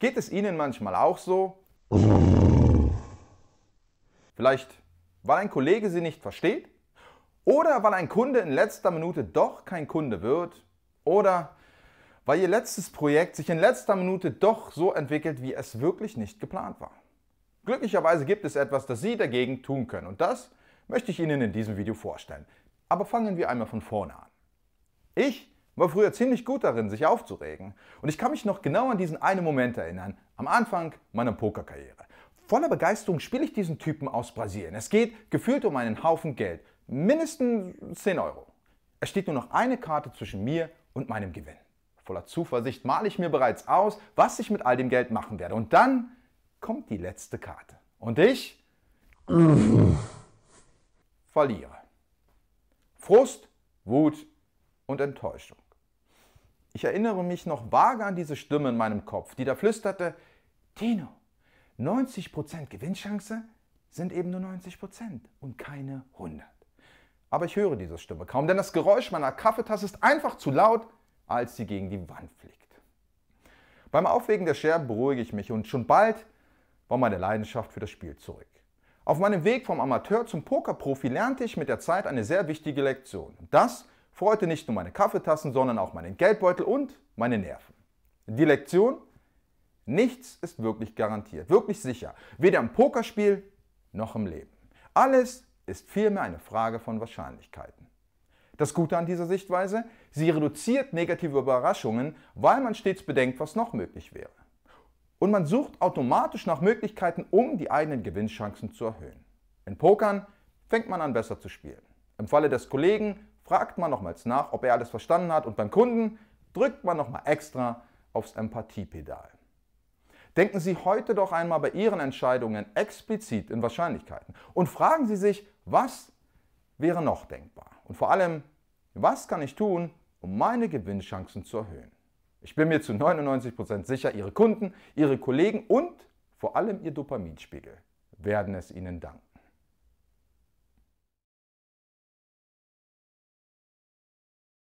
Geht es Ihnen manchmal auch so? Vielleicht, weil ein Kollege Sie nicht versteht? Oder weil ein Kunde in letzter Minute doch kein Kunde wird? Oder weil Ihr letztes Projekt sich in letzter Minute doch so entwickelt, wie es wirklich nicht geplant war? Glücklicherweise gibt es etwas, das Sie dagegen tun können und das möchte ich Ihnen in diesem Video vorstellen. Aber fangen wir einmal von vorne an. Ich war früher ziemlich gut darin, sich aufzuregen. Und ich kann mich noch genau an diesen einen Moment erinnern, am Anfang meiner Pokerkarriere. Voller Begeisterung spiele ich diesen Typen aus Brasilien. Es geht gefühlt um einen Haufen Geld, mindestens 10 Euro. Es steht nur noch eine Karte zwischen mir und meinem Gewinn. Voller Zuversicht male ich mir bereits aus, was ich mit all dem Geld machen werde. Und dann kommt die letzte Karte. Und ich verliere. Frust, Wut und Enttäuschung. Ich erinnere mich noch vage an diese Stimme in meinem Kopf, die da flüsterte, Tino, 90% Gewinnchance sind eben nur 90% und keine 100. Aber ich höre diese Stimme kaum, denn das Geräusch meiner Kaffeetasse ist einfach zu laut, als sie gegen die Wand fliegt. Beim Aufwägen der Scherben beruhige ich mich und schon bald war meine Leidenschaft für das Spiel zurück. Auf meinem Weg vom Amateur zum Pokerprofi lernte ich mit der Zeit eine sehr wichtige Lektion. Das, freute nicht nur meine Kaffeetassen, sondern auch meinen Geldbeutel und meine Nerven. Die Lektion? Nichts ist wirklich garantiert, wirklich sicher, weder im Pokerspiel noch im Leben. Alles ist vielmehr eine Frage von Wahrscheinlichkeiten. Das Gute an dieser Sichtweise, sie reduziert negative Überraschungen, weil man stets bedenkt, was noch möglich wäre. Und man sucht automatisch nach Möglichkeiten, um die eigenen Gewinnchancen zu erhöhen. In Pokern fängt man an besser zu spielen. Im Falle des Kollegen fragt man nochmals nach, ob er alles verstanden hat und beim Kunden drückt man nochmal extra aufs Empathiepedal. Denken Sie heute doch einmal bei Ihren Entscheidungen explizit in Wahrscheinlichkeiten und fragen Sie sich, was wäre noch denkbar? Und vor allem, was kann ich tun, um meine Gewinnchancen zu erhöhen? Ich bin mir zu 99% sicher, Ihre Kunden, Ihre Kollegen und vor allem Ihr Dopaminspiegel werden es Ihnen danken.